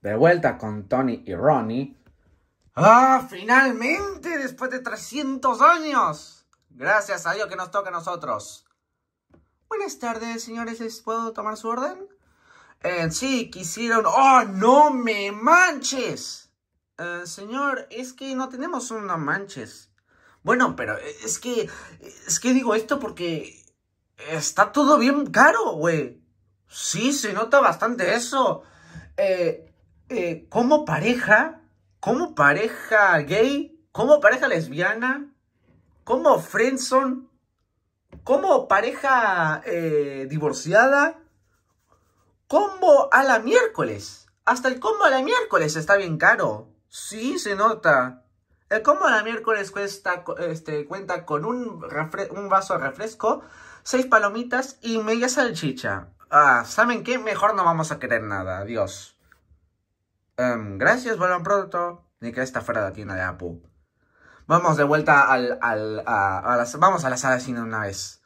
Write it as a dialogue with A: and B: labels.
A: de vuelta con Tony y Ronnie. ¡Ah, finalmente! Después de 300 años. Gracias a Dios que nos toca a nosotros. Buenas tardes, señores. puedo tomar su orden? Eh, sí, quisieron... ¡Oh, no me manches! Eh, señor, es que no tenemos una manches. Bueno, pero es que... Es que digo esto porque... Está todo bien caro, güey. Sí, se nota bastante eso. Eh, eh, como pareja, como pareja gay, como pareja lesbiana, como friendson, como pareja eh, divorciada, como a la miércoles. Hasta el combo a la miércoles está bien caro. Sí, se nota. El combo a la miércoles cuesta, este, cuenta con un, un vaso de refresco, seis palomitas y media salchicha. Ah, ¿saben qué? Mejor no vamos a querer nada. Adiós. Em, gracias, vuelvan pronto. Ni que esta fuera la tienda de Apu. Vamos de vuelta al, al a, las, vamos a la sala de cine una vez.